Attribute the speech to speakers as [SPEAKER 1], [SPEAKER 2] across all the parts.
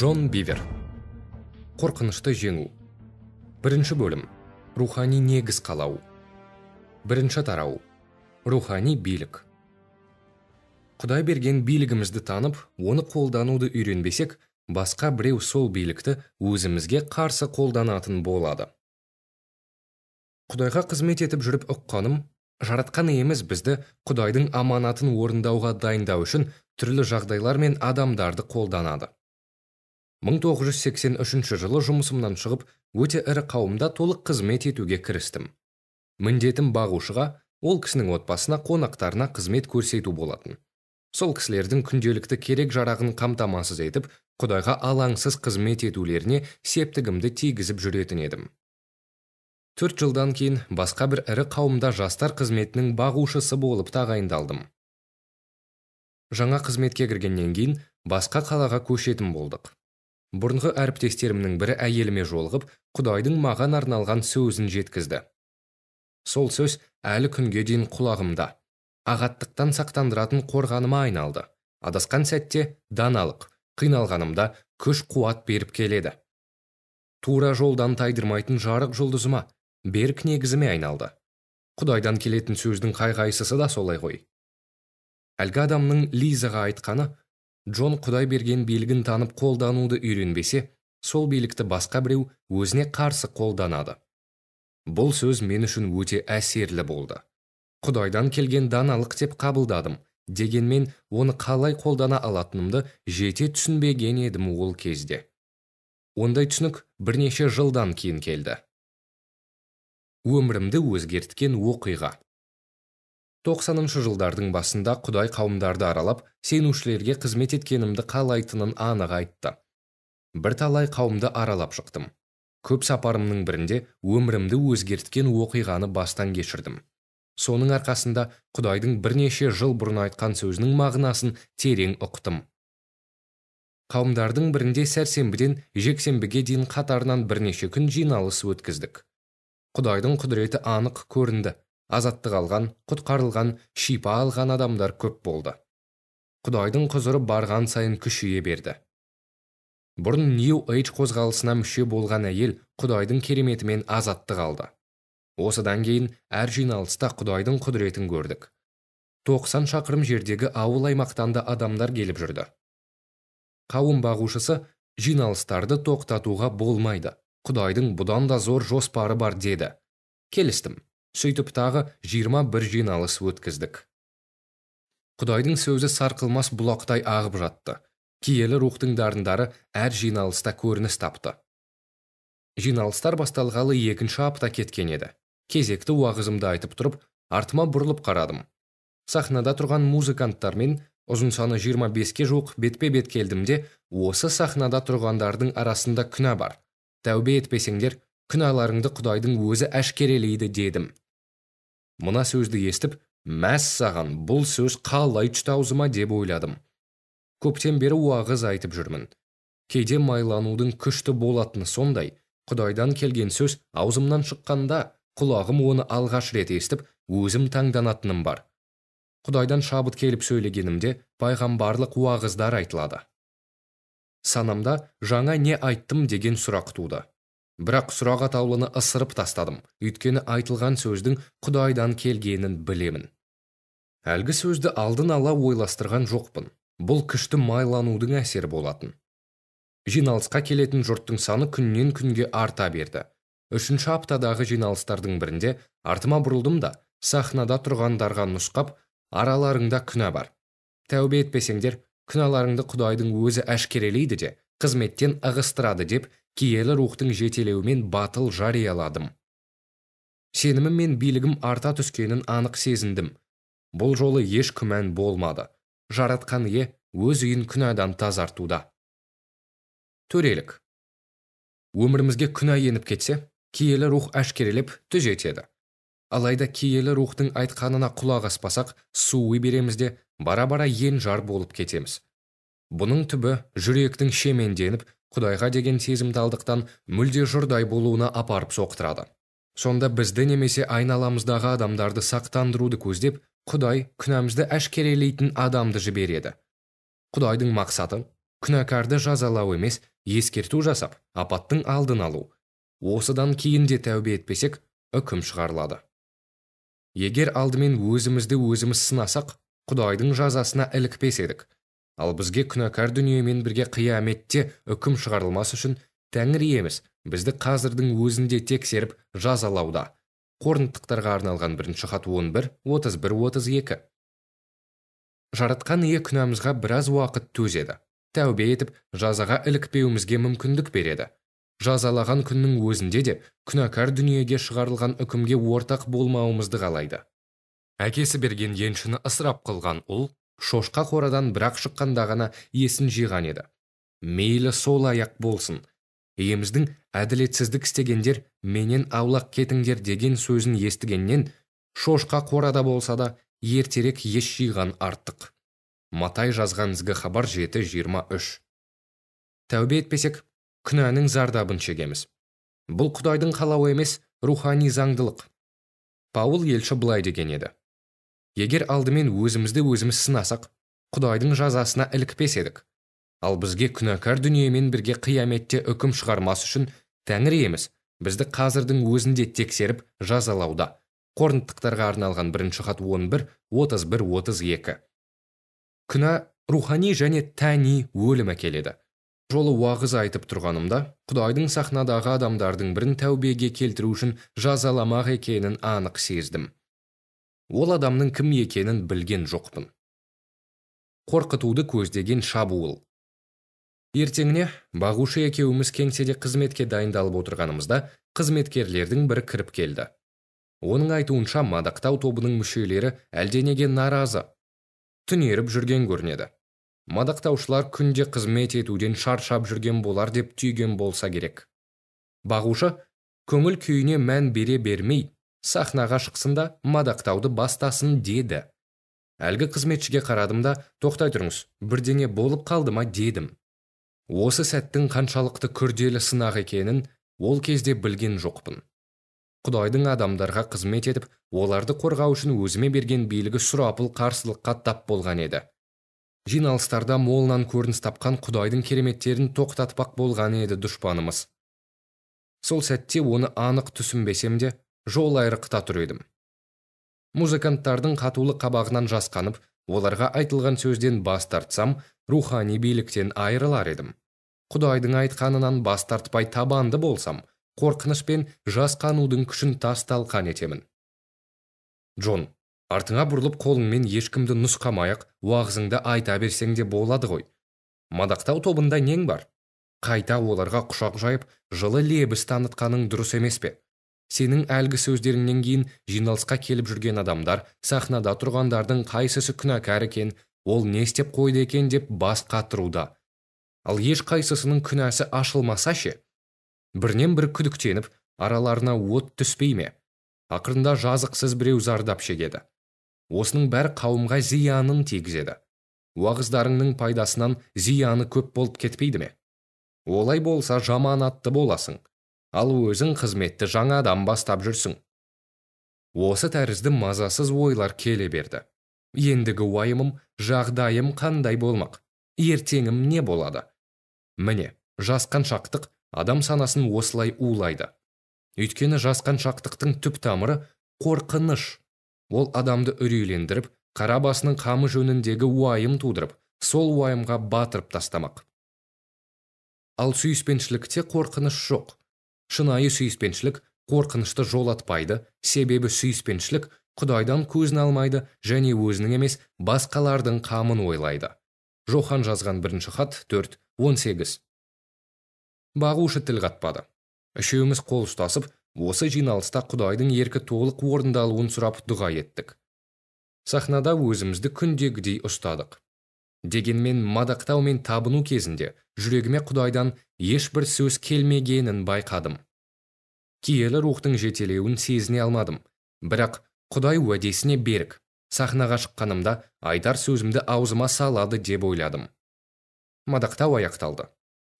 [SPEAKER 1] джон бивер қорқынышты жеңу бірінші бөлім рухани негіз қалау бірінші тарау рухани билік құдай берген билігімізді танып оны қолдануды үйренбесек басқа біреу сол билікті өзімізге қарсы қолданатын болады құдайға қызмет етіп жүріп ұққаным жаратқан иеміз бізді құдайдың аманатын орындауға дайындау үшін түрлі жағдайлар мен адамдарды қолданады 1983 жылы жұмысымнан шығып өте ірі қауымда толық қызмет етуге кірістім міндетім бағушыға ол кісінің отбасына қонақтарына қызмет көрсету болатын сол кісілердің күнделікті керек жарағын қамтамасыз етіп құдайға алаңсыз қызмет етулеріне септігімді тигізіп жүретін едім төрт жылдан кейін басқа бір ірі қауымда жастар қызметінің бағушысы болып тағайындалдым жаңа қызметке кіргеннен кейін басқа қалаға көшетін болдық бұрынғы әріптестерімнің бірі әйеліме жолығып құдайдың маған арналған сөзін жеткізді сол сөз әлі күнге дейін құлағымда ағаттықтан сақтандыратын қорғаныма айналды адасқан сәтте даналық қиналғанымда күш қуат беріп келеді тура жолдан тайдырмайтын жарық жұлдызыма берік негізіме айналды құдайдан келетін сөздің қай қайсысы да солай ғой әлгі адамның лизаға айтқаны джон құдай берген белгін танып қолдануды үйренбесе сол билікті басқа біреу өзіне қарсы қолданады бұл сөз мен үшін өте әсерлі болды құдайдан келген даналық деп қабылдадым дегенмен оны қалай қолдана алатынымды жете түсінбеген едім ол кезде ондай түсінік бірнеше жылдан кейін келді өмірімді өзгерткен оқиға 90 жылдардың басында құдай қауымдарды аралап сенушілерге қызмет еткенімді қалайтынын анық айтты бірталай қауымды аралап шықтым көп сапарымның бірінде өмірімді өзгерткен оқиғаны бастан кешірдім соның арқасында құдайдың бірнеше жыл бұрын айтқан сөзінің мағынасын терең ұқтым қауымдардың бірінде сәрсенбіден жексенбіге дейін қатарынан бірнеше күн жиналыс өткіздік құдайдың құдіреті анық көрінді азаттық алған құтқарылған шипа алған адамдар көп болды құдайдың құзыры барған сайын күшейе берді бұрын нью эйдж қозғалысына мүше болған әйел құдайдың кереметімен азаттық алды осыдан кейін әр жиналыста құдайдың құдіретін көрдік 90 шақырым жердегі ауыл аймақтан да адамдар келіп жүрді қауым бағушысы жиналыстарды тоқтатуға болмайды құдайдың бұдан да зор жоспары бар деді келістім сөйтіп тағы 21 жиналыс өткіздік құдайдың сөзі сарқылмас бұлақтай ағып жатты киелі рухтың дарындары әр жиналыста көрініс тапты жиналыстар басталғалы екінші апта кеткен еді кезекті уағызымды айтып тұрып артыма бұрылып қарадым сахнада тұрған музыканттармен ұзын саны 25-ке жуық бетпе бет келдім де осы сахнада тұрғандардың арасында күнә бар тәубе етпесеңдер күнәларыңды құдайдың өзі әшкерелейді дедім мына сөзді естіп мәссаған бұл сөз қалай түсті аузыма деп ойладым көптен бері уағыз айтып жүрмін кейде майланудың күшті болатыны сондай құдайдан келген сөз аузымнан шыққанда құлағым оны алғаш рет естіп өзім таңданатыным бар құдайдан шабыт келіп сөйлегенімде пайғамбарлық уағыздар айтылады санамда жаңа не айттым деген сұрақ туды бірақ сұрақ атаулыны ысырып тастадым өйткені айтылған сөздің құдайдан келгенін білемін әлгі сөзді алдын ала ойластырған жоқпын бұл күшті майланудың әсері болатын жиналысқа келетін жұрттың саны күннен күнге арта берді үшінші аптадағы жиналыстардың бірінде артыма бұрылдым да сахнада тұрғандарға нұсқап араларыңда күнә бар тәубе етпесеңдер күнәларыңды құдайдың өзі әшкерелейді де қызметтен ығыстырады деп киелі рухтың жетелеуімен батыл жарияладым сенімім мен билігім арта түскенін анық сезіндім бұл жолы еш күмән болмады жаратқан ие өз үйін күнәдан тазартуда төрелік өмірімізге күнә еніп кетсе киелі рух әшкерелеп түзетеді алайда киелі рухтың айтқанына құлақ аспасақ суы береміз де бара бара ен жар болып кетеміз бұның түбі жүректің шеменденіп құдайға деген сезімталдықтан мүлде жұрдай болуына апарып соқтырады сонда бізді немесе айналамыздағы адамдарды сақтандыруды көздеп құдай күнәмізді әшкерелейтін адамды жібереді құдайдың мақсаты күнәкарды жазалау емес ескерту жасап апаттың алдын алу осыдан кейін де тәубе етпесек үкім шығарылады егер алдымен өзімізді өзіміз сынасақ құдайдың жазасына ілікпес едік ал бізге күнәкар дүниемен бірге қияметте үкім шығарылмас үшін тәңір емес бізді қазірдің өзінде тексеріп жазалауда қорынтықтарға арналған бірінші хат 11 31 32 жаратқан ие күнәмізға біраз уақыт төзеді тәубе етіп жазаға ілікпеуімізге мүмкіндік береді жазалаған күннің өзінде де күнәкар дүниеге шығарылған үкімге ортақ болмауымызды қалайды әкесі берген еншіні ысырап қылған ұл шошқа қорадан бірақ шыққанда ғана есін жиған еді мейлі сол аяқ болсын Еміздің әділетсіздік істегендер менен аулақ кетіңдер деген сөзін естігеннен шошқа қорада болса да ертерек ес жиған артық матай жазған ізгі хабар жеті жиырма үш тәубе етпесек күнәнің зардабын шегеміз бұл құдайдың қалауы емес рухани заңдылық паул елші былай деген еді егер алдымен өзімізді өзіміз сынасақ құдайдың жазасына ілікпес едік ал бізге күнәкар дүниемен бірге қияметте үкім шығармас үшін тәңір еміз. бізді қазірдің өзінде тексеріп жазалауда қорынтықтарға арналған бірінші хат 11, 31, 32. күнә рухани және тәни өлім әкеледі жолы уағыз айтып тұрғанымда құдайдың сахнадағы адамдардың бірін тәубеге келтіру үшін жазаламақ екенін анық сездім ол адамның кім екенін білген жоқпын қорқытуды көздеген шабуыл ертеңіне бағушы екеуміз кеңседе қызметке дайындалып отырғанымызда қызметкерлердің бірі кіріп келді оның айтуынша мадақтау тобының мүшелері әлденеге наразы түнеріп жүрген көрінеді мадақтаушылар күнде қызмет етуден шаршап жүрген болар деп түйген болса керек бағушы көңіл күйіне мән бере бермей сахнаға шықсын да мадақтауды бастасын деді әлгі қызметшіге қарадым да тоқтай тұрыңыз бірдеңе болып қалды ма дедім осы сәттің қаншалықты күрделі сынақ екенін ол кезде білген жоқпын құдайдың адамдарға қызмет етіп оларды қорғау үшін өзіме берген билігі сұрапыл қарсылыққа тап болған еді жиналыстарда молынан көрініс тапқан құдайдың кереметтерін тоқтатпақ болған еді дұшпанымыз сол сәтте оны анық түсінбесем де жол айрықта тұр едім музыканттардың қатулы қабағынан жасқанып оларға айтылған сөзден бас тартсам рухани биліктен айырылар едім құдайдың айтқанынан бас тартпай табанды болсам қорқыныш пен жасқанудың күшін тас талқан етемін джон артыңа бұрылып қолыңмен ешкімді нұсқамай ақ уағызыңды айта берсең де болады ғой мадақтау тобында нең бар қайта оларға құшақ жайып жылы лебіз танытқаның дұрыс емес пе сенің әлгі сөздеріңнен кейін жиналысқа келіп жүрген адамдар сахнада тұрғандардың қайсысы күнәкар екен ол не істеп қойды екен деп бас қатыруда ал қайсысының күнәсі ашылмаса ше бірінен бір күдіктеніп араларына от түспей ме ақырында жазықсыз біреу зардап шегеді осының бәрі қауымға зиянын тигізеді уағыздарыңның пайдасынан зияны көп болып кетпейді ме олай болса жаман атты боласың ал өзің қызметті жаңадан бастап жүрсің осы тәрізді мазасыз ойлар келе берді ендігі уайымым жағдайым қандай болмақ ертеңім не болады міне жасқаншақтық адам санасын осылай улайды өйткені жасқаншақтықтың түп тамыры қорқыныш ол адамды үрейлендіріп қара басының қамы жөніндегі уайым тудырып сол уайымға батырып тастамақ ал сүйіспеншілікте қорқыныш жоқ шынайы сүйіспеншілік қорқынышты жолатпайды себебі сүйіспеншілік құдайдан көзін алмайды және өзінің емес басқалардың қамын ойлайды жохан жазған бірінші хат төрт он сегіз бағушы тіл қатпады үшеуміз қол ұстасып осы жиналыста құдайдың еркі толық орындалуын сұрап дұға еттік сахнада өзімізді күндегідей ұстадық дегенмен мадақтау мен табыну кезінде жүрегіме құдайдан ешбір сөз келмегенін байқадым киелі рухтың жетелеуін сезіне алмадым бірақ құдай уәдесіне берік сахнаға шыққанымда айтар сөзімді аузыма салады деп ойладым мадақтау аяқталды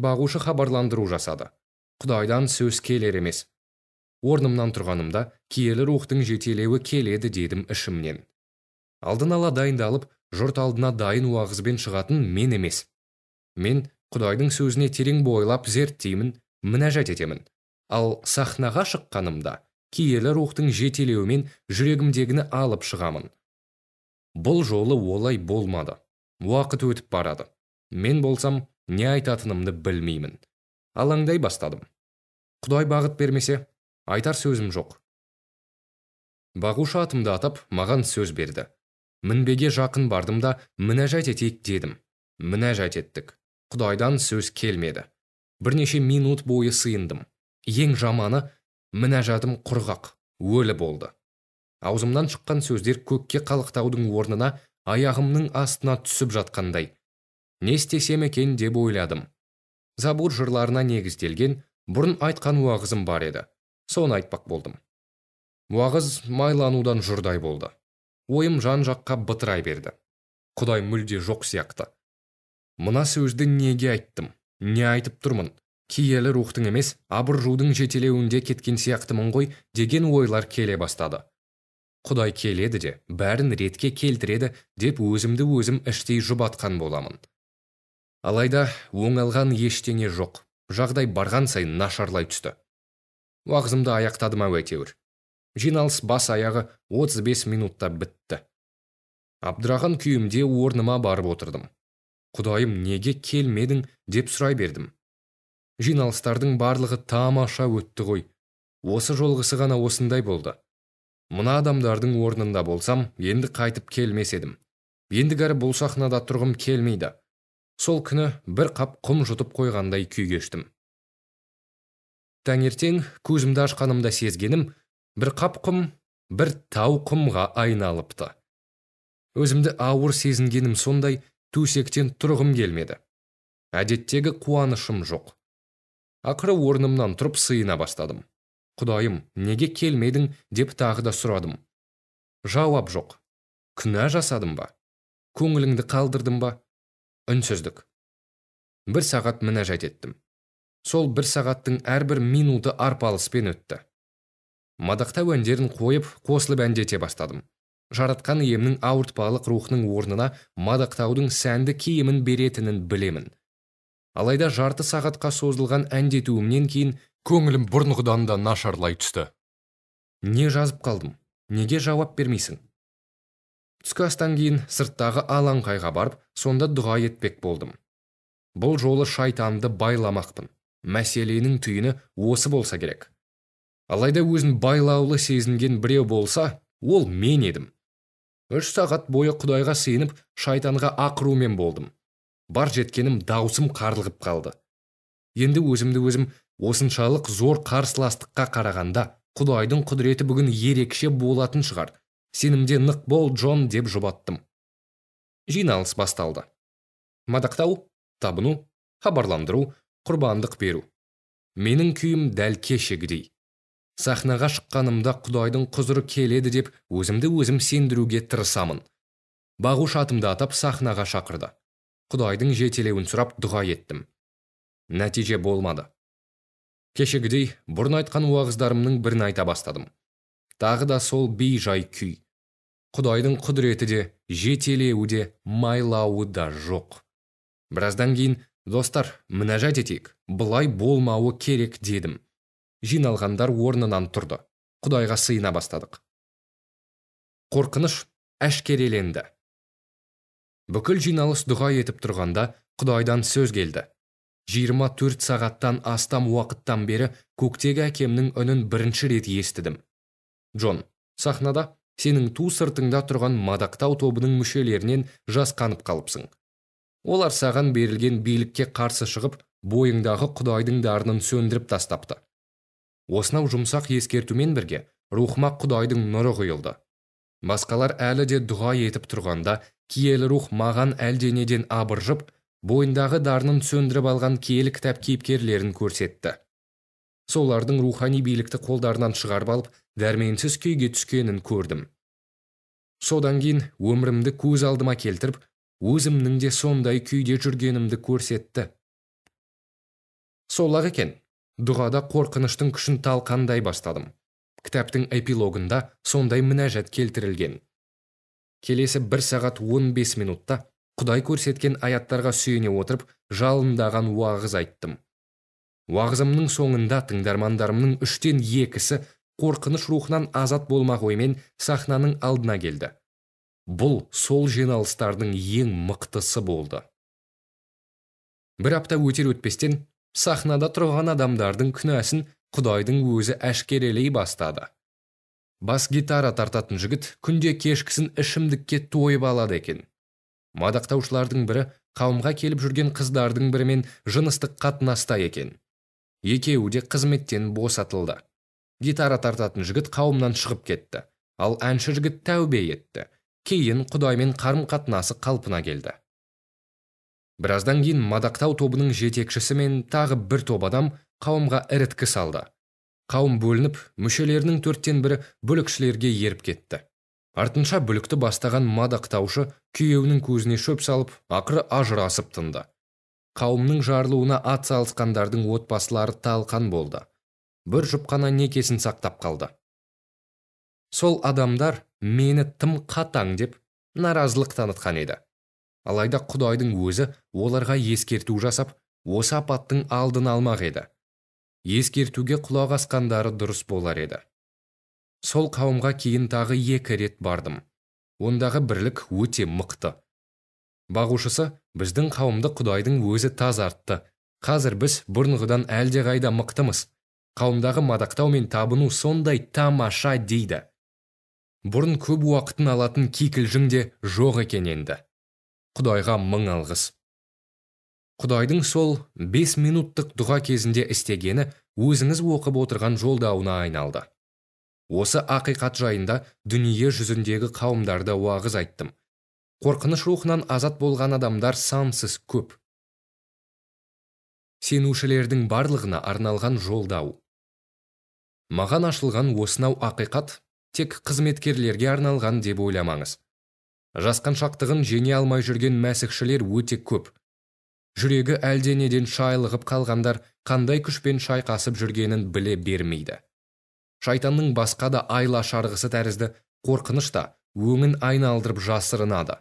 [SPEAKER 1] бағушы хабарландыру жасады құдайдан сөз келер емес орнымнан тұрғанымда киелі рухтың жетелеуі келеді дедім ішімнен алдын ала дайындалып жұрт алдына дайын уағызбен шығатын мен емес мен құдайдың сөзіне терең бойлап зерттеймін мінәжат етемін ал сахнаға шыққанымда киелі рухтың жетелеуімен жүрегімдегіні алып шығамын бұл жолы олай болмады уақыт өтіп барады мен болсам не айтатынымды білмеймін алаңдай бастадым құдай бағыт бермесе айтар сөзім жоқ бағушы атымды атап маған сөз берді мінбеге жақын бардым да мінәжат етейік дедім мінәжат еттік құдайдан сөз келмеді бірнеше минут бойы сыйындым ең жаманы мінәжатым құрғақ өлі болды аузымнан шыққан сөздер көкке қалықтаудың орнына аяғымның астына түсіп жатқандай не істесем екен деп ойладым забур жырларына негізделген бұрын айтқан уағызым бар еді соны айтпақ болдым уағыз майланудан жұрдай болды ойым жан жаққа бытырай берді құдай мүлде жоқ сияқты мына сөзді неге айттым не айтып тұрмын киелі рухтың емес абыржудың жетелеуінде кеткен сияқтымын ғой деген ойлар келе бастады құдай келеді де бәрін ретке келтіреді деп өзімді өзім іштей жұбатқан боламын алайда оңалған ештеңе жоқ жағдай барған сайын нашарлай түсті уағызымды аяқтадым ау әйтеуір жиналыс бас аяғы 35 минутта бітті абдыраған күйімде орныма барып отырдым құдайым неге келмедің деп сұрай бердім жиналыстардың барлығы тамаша өтті ғой осы жолғысы ғана осындай болды мына адамдардың орнында болсам енді қайтып келмес едім ендігәрі бұл сахнада тұрғым келмейді сол күні бір қап құм жұтып қойғандай күй кештім таңертең көзімді ашқанымда сезгенім бір қап құм бір тау құмға айналыпты өзімді ауыр сезінгенім сондай төсектен тұрғым келмеді әдеттегі қуанышым жоқ ақыры орнымнан тұрып сыйына бастадым құдайым неге келмедің деп тағы да сұрадым жауап жоқ күнә жасадым ба көңіліңді қалдырдым ба үнсіздік бір сағат мінәжат еттім сол бір сағаттың әрбір минуты арпалыспен өтті мадақтау әндерін қойып қосылып әндете бастадым жаратқан иемнің ауыртпалық рухының орнына мадақтаудың сәнді киімін беретінін білемін алайда жарты сағатқа созылған әндетуімнен кейін көңілім бұрынғыдан да нашарлай түсті не жазып қалдым неге жауап бермейсің түскі астан кейін сырттағы алаңқайға барып сонда дұға етпек болдым бұл жолы шайтанды байламақпын мәселенің түйіні осы болса керек алайда өзін байлаулы сезінген біреу болса ол мен едім үш сағат бойы құдайға сыйынып шайтанға ақырумен болдым бар жеткенім даусым қарлығып қалды енді өзімді өзім осыншалық зор қарсыластыққа қарағанда құдайдың құдіреті бүгін ерекше болатын шығар сенімде нық бол джон деп жұбаттым жиналыс басталды мадақтау табыну хабарландыру құрбандық беру менің күйім дәл кешегідей сахнаға шыққанымда құдайдың құзыры келеді деп өзімді өзім сендіруге тырысамын бағуш атымды атап сахнаға шақырды құдайдың жетелеуін сұрап дұға еттім нәтиже болмады кешегідей бұрын айтқан уағыздарымның бірін айта бастадым тағы да сол жай күй құдайдың құдіреті де жетелеуі де майлауы да жоқ біраздан кейін достар мінәжат етейік былай болмауы керек дедім жиналғандар орнынан тұрды құдайға сыйына бастадық қорқыныш әшкереленді бүкіл жиналыс дұға етіп тұрғанда құдайдан сөз келді 24 сағаттан астам уақыттан бері көктегі әкемнің үнін бірінші рет естідім джон сахнада сенің ту сыртыңда тұрған мадақтау тобының мүшелерінен жасқанып қалыпсың олар саған берілген билікке қарсы шығып бойыңдағы құдайдың дарынын сөндіріп тастапты осынау жұмсақ ескертумен бірге рухыма құдайдың нұры құйылды басқалар әлі де дұға етіп тұрғанда киелі рух маған әлденеден абыржып бойындағы дарынын сөндіріп алған киелі кітап кейіпкерлерін көрсетті солардың рухани билікті қолдарынан шығарып алып дәрменсіз күйге түскенін көрдім содан кейін өмірімді көз алдыма келтіріп өзімнің де сондай күйде жүргенімді көрсетті сол екен дұғада қорқыныштың күшін талқандай бастадым кітаптың эпилогында сондай мінәжат келтірілген келесі бір сағат 15 минутта құдай көрсеткен аяттарға сүйене отырып жалындаған уағыз айттым уағызымның соңында тыңдармандарымның үштен екісі қорқыныш рухынан азат болмақ оймен сахнаның алдына келді бұл сол жиналыстардың ең мықтысы болды бір апта өтер өтпестен сахнада тұрған адамдардың күнәсін құдайдың өзі әшкерелей бастады бас гитара тартатын жігіт күнде кешкісін ішімдікке тойып алады екен мадақтаушылардың бірі қауымға келіп жүрген қыздардың бірімен жыныстық қатынаста екен екеуі де қызметтен босатылды гитара тартатын жігіт қауымнан шығып кетті ал әнші жігіт тәубе етті кейін құдаймен қарым қатынасы қалпына келді біраздан кейін мадақтау тобының жетекшісі мен тағы бір топ адам қауымға іріткі салды қауым бөлініп мүшелерінің төрттен бірі бүлікшілерге еріп кетті артынша бүлікті бастаған мадақтаушы күйеуінің көзіне шөп салып ақыры ажырасып тынды қауымның жарылуына ат салысқандардың отбасылары талқан болды бір жұп қана некесін сақтап қалды сол адамдар мені тым қатаң деп наразылық танытқан еді алайда құдайдың өзі оларға ескерту жасап осы апаттың алдын алмақ еді ескертуге құлақ асқандары дұрыс болар еді сол қауымға кейін тағы екі рет бардым ондағы бірлік өте мықты бағушысы біздің қауымды құдайдың өзі тазартты қазір біз бұрынғыдан әлдеқайда мықтымыз қауымдағы мадақтау мен табыну сондай тамаша дейді бұрын көп уақытын алатын кикілжің де жоқ екен енді құдайға мың алғыс құдайдың сол 5 минуттық дұға кезінде істегені өзіңіз оқып отырған жолдауына айналды осы ақиқат жайында дүние жүзіндегі қауымдарды уағыз айттым қорқыныш рухынан азат болған адамдар сансыз көп сенушілердің барлығына арналған жолдау маған ашылған осынау ақиқат тек қызметкерлерге арналған деп ойламаңыз жасқаншақтығын жеңе алмай жүрген мәсіхшілер өте көп жүрегі әлденеден шайлығып қалғандар қандай күшпен шайқасып жүргенін біле бермейді шайтанның басқа да айла шарғысы тәрізді қорқыныш та өңін айналдырып жасырынады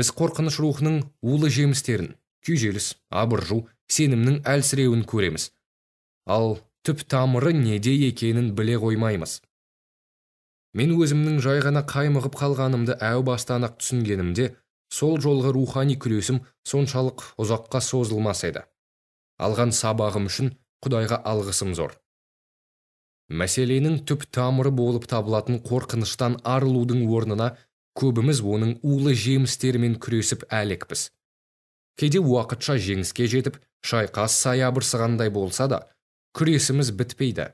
[SPEAKER 1] біз қорқыныш рухының улы жемістерін күйзеліс абыржу сенімнің әлсіреуін көреміз ал түп тамыры неде екенін біле қоймаймыз мен өзімнің жай ғана қаймығып қалғанымды әу бастан ақ түсінгенімде сол жолғы рухани күресім соншалық ұзаққа созылмас еді алған сабағым үшін құдайға алғысым зор мәселенің түп тамыры болып табылатын қорқыныштан арылудың орнына көбіміз оның улы жемістерімен күресіп әлекпіз кейде уақытша жеңіске жетіп шайқас саябырсығандай болса да күресіміз бітпейді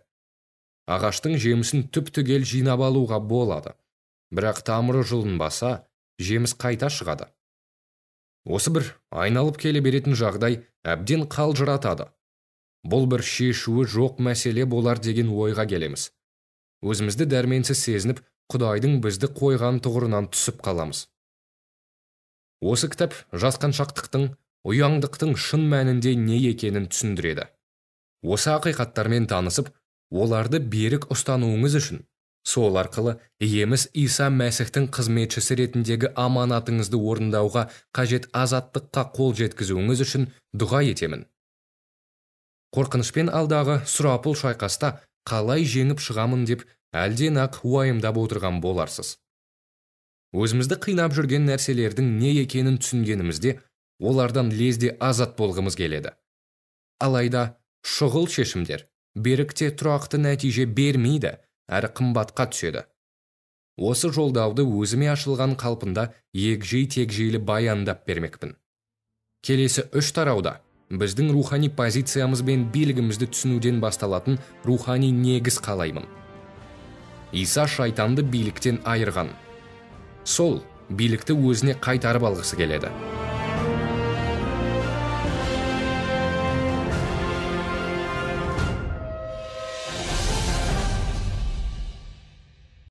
[SPEAKER 1] ағаштың жемісін түп түгел жинап алуға болады бірақ тамыры жұлынбаса жеміс қайта шығады осы бір айналып келе беретін жағдай әбден қалжыратады бұл бір шешуі жоқ мәселе болар деген ойға келеміз өзімізді дәрменсіз сезініп құдайдың бізді қойған тұғырынан түсіп қаламыз осы кітап жасқаншақтықтың ұяңдықтың шын мәнінде не екенін түсіндіреді осы ақиқаттармен танысып оларды берік ұстануыңыз үшін сол арқылы иеміз иса мәсіхтің қызметшісі ретіндегі аманатыңызды орындауға қажет азаттыққа қол жеткізуіңіз үшін дұға етемін қорқынышпен алдағы сұрапыл шайқаста қалай жеңіп шығамын деп әлден ақ уайымдап отырған боларсыз өзімізді қинап жүрген нәрселердің не екенін түсінгенімізде олардан лезде азат болғымыз келеді алайда шұғыл шешімдер берікте тұрақты нәтиже бермейді әрі қымбатқа түседі осы жолдауды өзіме ашылған қалпында егжей тегжейлі баяндап бермекпін келесі үш тарауда біздің рухани позициямыз бен билігімізді түсінуден басталатын рухани негіз қалаймын иса шайтанды биліктен айырған сол билікті өзіне қайтарып алғысы келеді